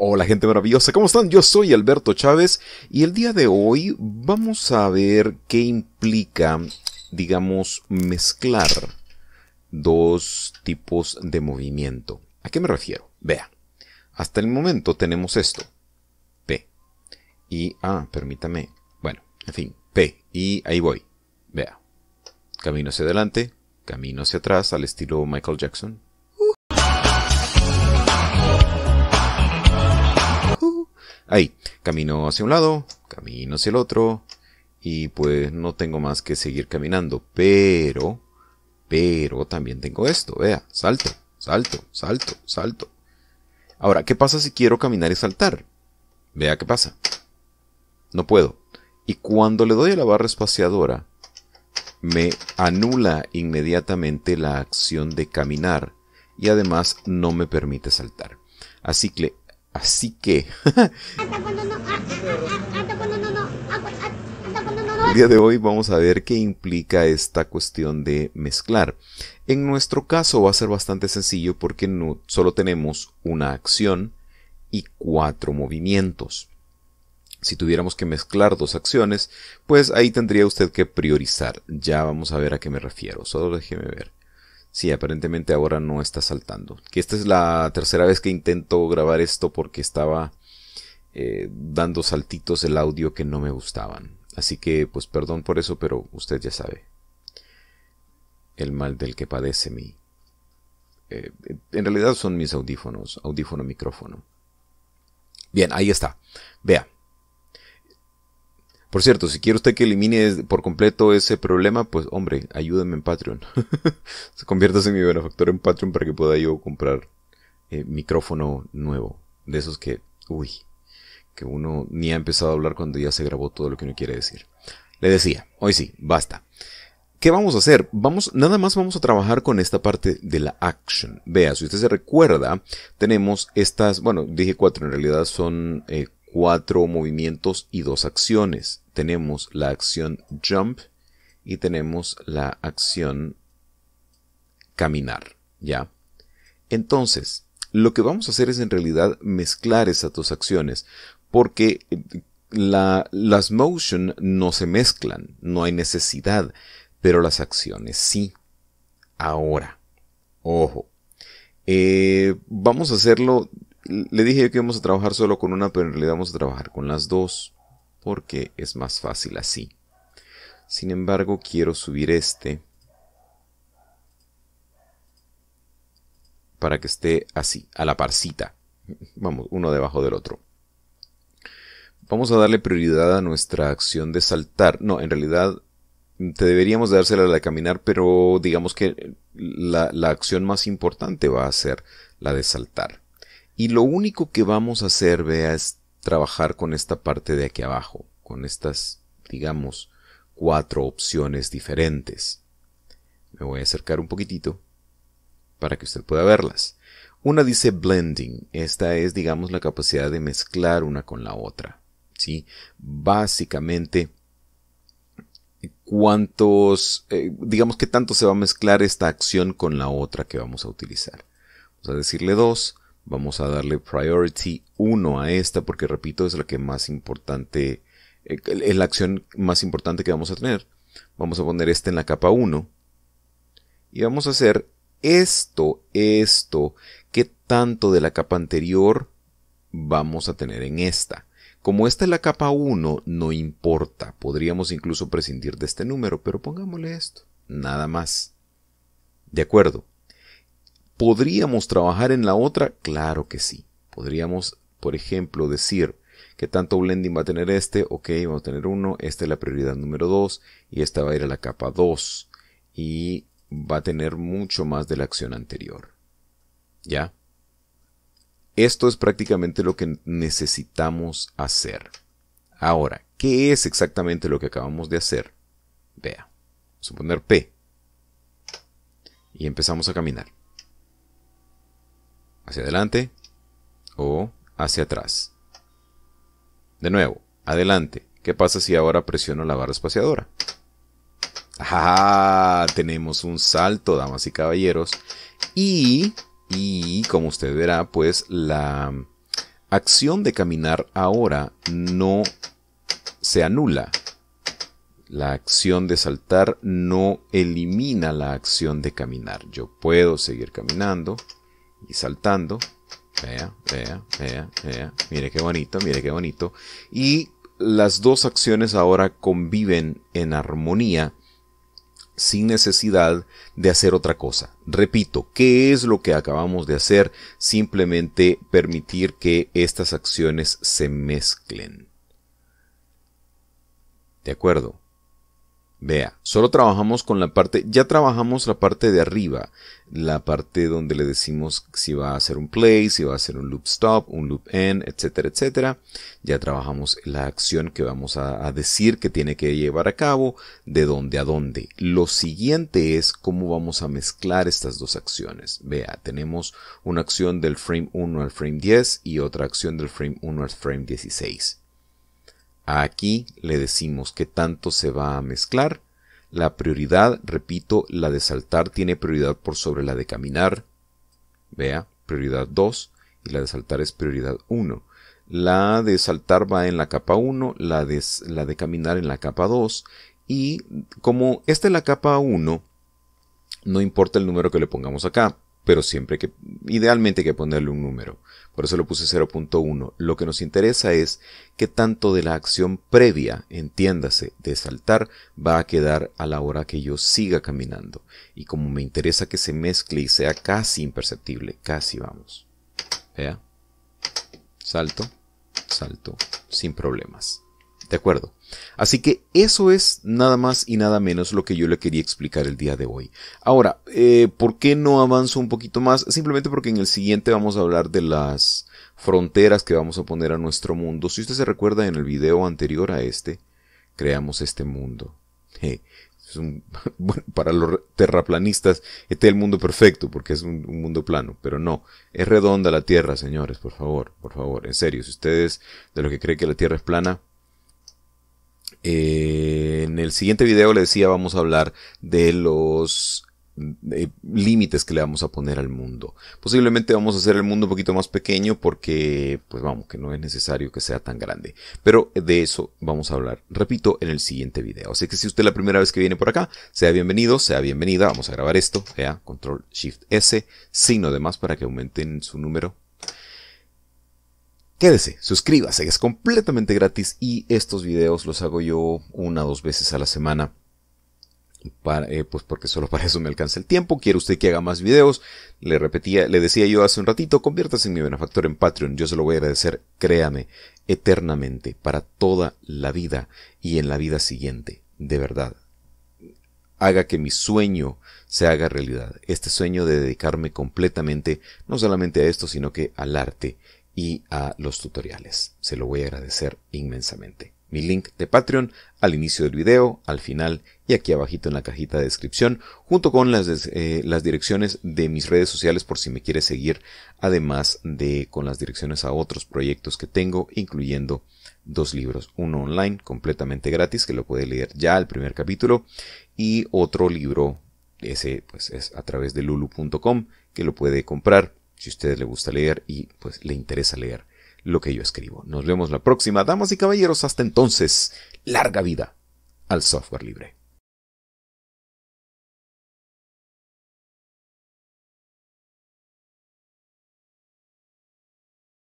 Hola gente maravillosa, ¿cómo están? Yo soy Alberto Chávez y el día de hoy vamos a ver qué implica, digamos, mezclar dos tipos de movimiento. ¿A qué me refiero? Vea, hasta el momento tenemos esto. P y ah, permítame. Bueno, en fin, P y ahí voy. Vea, camino hacia adelante, camino hacia atrás al estilo Michael Jackson. Ahí, camino hacia un lado, camino hacia el otro, y pues no tengo más que seguir caminando, pero, pero también tengo esto, vea, salto, salto, salto, salto. Ahora, ¿qué pasa si quiero caminar y saltar? Vea qué pasa. No puedo. Y cuando le doy a la barra espaciadora, me anula inmediatamente la acción de caminar y además no me permite saltar. Así que, Así que... El día de hoy vamos a ver qué implica esta cuestión de mezclar. En nuestro caso va a ser bastante sencillo porque solo tenemos una acción y cuatro movimientos. Si tuviéramos que mezclar dos acciones, pues ahí tendría usted que priorizar. Ya vamos a ver a qué me refiero. Solo déjeme ver. Sí, aparentemente ahora no está saltando. Que esta es la tercera vez que intento grabar esto porque estaba eh, dando saltitos el audio que no me gustaban. Así que pues perdón por eso, pero usted ya sabe. El mal del que padece mi... Eh, en realidad son mis audífonos, audífono, micrófono. Bien, ahí está. Vea. Por cierto, si quiere usted que elimine por completo ese problema, pues hombre, ayúdenme en Patreon. Se convierta en mi benefactor en Patreon para que pueda yo comprar eh, micrófono nuevo. De esos que, uy, que uno ni ha empezado a hablar cuando ya se grabó todo lo que uno quiere decir. Le decía, hoy sí, basta. ¿Qué vamos a hacer? Vamos, nada más vamos a trabajar con esta parte de la action. Vea, si usted se recuerda, tenemos estas, bueno, dije cuatro, en realidad son eh, cuatro movimientos y dos acciones. Tenemos la acción jump y tenemos la acción caminar, ¿ya? Entonces, lo que vamos a hacer es en realidad mezclar esas dos acciones, porque eh, la, las motion no se mezclan, no hay necesidad, pero las acciones sí. Ahora, ojo, eh, vamos a hacerlo le dije yo que íbamos a trabajar solo con una, pero en realidad vamos a trabajar con las dos, porque es más fácil así. Sin embargo, quiero subir este para que esté así, a la parcita. Vamos, uno debajo del otro. Vamos a darle prioridad a nuestra acción de saltar. No, en realidad deberíamos dársela a la de caminar, pero digamos que la acción más importante va a ser la de saltar. Y lo único que vamos a hacer, vea, es trabajar con esta parte de aquí abajo, con estas, digamos, cuatro opciones diferentes. Me voy a acercar un poquitito para que usted pueda verlas. Una dice blending, esta es, digamos, la capacidad de mezclar una con la otra. ¿sí? Básicamente, cuántos, eh, digamos que tanto se va a mezclar esta acción con la otra que vamos a utilizar. Vamos a decirle dos. Vamos a darle priority 1 a esta porque repito es la que más importante, eh, es la acción más importante que vamos a tener. Vamos a poner esta en la capa 1 y vamos a hacer esto, esto, qué tanto de la capa anterior vamos a tener en esta. Como esta es la capa 1, no importa. Podríamos incluso prescindir de este número, pero pongámosle esto. Nada más. De acuerdo. ¿Podríamos trabajar en la otra? Claro que sí. Podríamos, por ejemplo, decir que tanto blending va a tener este, ok, vamos a tener uno, esta es la prioridad número 2 y esta va a ir a la capa 2 y va a tener mucho más de la acción anterior. ¿Ya? Esto es prácticamente lo que necesitamos hacer. Ahora, ¿qué es exactamente lo que acabamos de hacer? Vea, suponer P. Y empezamos a caminar hacia adelante o hacia atrás. De nuevo, adelante. ¿Qué pasa si ahora presiono la barra espaciadora? ¡Ajá! Tenemos un salto, damas y caballeros. Y, y como usted verá, pues la acción de caminar ahora no se anula. La acción de saltar no elimina la acción de caminar. Yo puedo seguir caminando y saltando. Vea, vea, vea, Mire qué bonito, mire qué bonito. Y las dos acciones ahora conviven en armonía sin necesidad de hacer otra cosa. Repito, ¿qué es lo que acabamos de hacer? Simplemente permitir que estas acciones se mezclen. ¿De acuerdo? Vea, solo trabajamos con la parte, ya trabajamos la parte de arriba, la parte donde le decimos si va a hacer un play, si va a hacer un loop stop, un loop end, etcétera, etcétera. Ya trabajamos la acción que vamos a, a decir que tiene que llevar a cabo, de dónde a dónde. Lo siguiente es cómo vamos a mezclar estas dos acciones. Vea, tenemos una acción del frame 1 al frame 10 y otra acción del frame 1 al frame 16. Aquí le decimos qué tanto se va a mezclar. La prioridad, repito, la de saltar tiene prioridad por sobre la de caminar. Vea, prioridad 2 y la de saltar es prioridad 1. La de saltar va en la capa 1, la de, la de caminar en la capa 2 y como esta es la capa 1, no importa el número que le pongamos acá, pero siempre que, idealmente hay que ponerle un número. Por eso lo puse 0.1. Lo que nos interesa es qué tanto de la acción previa, entiéndase, de saltar, va a quedar a la hora que yo siga caminando. Y como me interesa que se mezcle y sea casi imperceptible, casi vamos. Vea. Salto, salto, sin problemas. ¿De acuerdo? Así que eso es nada más y nada menos lo que yo le quería explicar el día de hoy. Ahora, eh, ¿por qué no avanzo un poquito más? Simplemente porque en el siguiente vamos a hablar de las fronteras que vamos a poner a nuestro mundo. Si usted se recuerda en el video anterior a este, creamos este mundo. bueno, para los terraplanistas, este es el mundo perfecto porque es un, mundo plano, pero no, es redonda la Tierra, señores, por favor, por favor, en serio, si ustedes de los que creen que la Tierra es plana, eh, en el siguiente video le decía vamos a hablar de los eh, límites que le vamos a poner al mundo. Posiblemente vamos a hacer el mundo un poquito más pequeño porque, pues vamos, que no es necesario que sea tan grande. Pero de eso vamos a hablar, repito, en el siguiente video. Así que si usted es la primera vez que viene por acá, sea bienvenido, sea bienvenida. Vamos a grabar esto, control shift S, signo de más para que aumenten su número Quédese, suscríbase, es completamente gratis y estos videos los hago yo una o dos veces a la semana. Eh, pues porque solo para eso me alcanza el tiempo. Quiere usted que haga más videos. Le repetía, le decía yo hace un ratito, conviértase en mi benefactor en Patreon. Yo se lo voy a agradecer, créame, eternamente, para toda la vida y en la vida siguiente. De verdad. Haga que mi sueño se haga realidad. Este sueño de dedicarme completamente, no solamente a esto, sino que al arte y a los tutoriales. Se lo voy a agradecer inmensamente. Mi link de Patreon al inicio del video, al final y aquí abajito en la cajita de descripción, junto con las, eh, las direcciones de mis redes sociales por si me quieres seguir, además de con las direcciones a otros proyectos que tengo, incluyendo dos libros, uno online completamente gratis que lo puede leer ya al primer capítulo y otro libro ese pues es a través de lulu.com que lo puede comprar si a usted le gusta leer y pues le interesa leer lo que yo escribo. Nos vemos la próxima, damas y caballeros, hasta entonces, larga vida al software libre.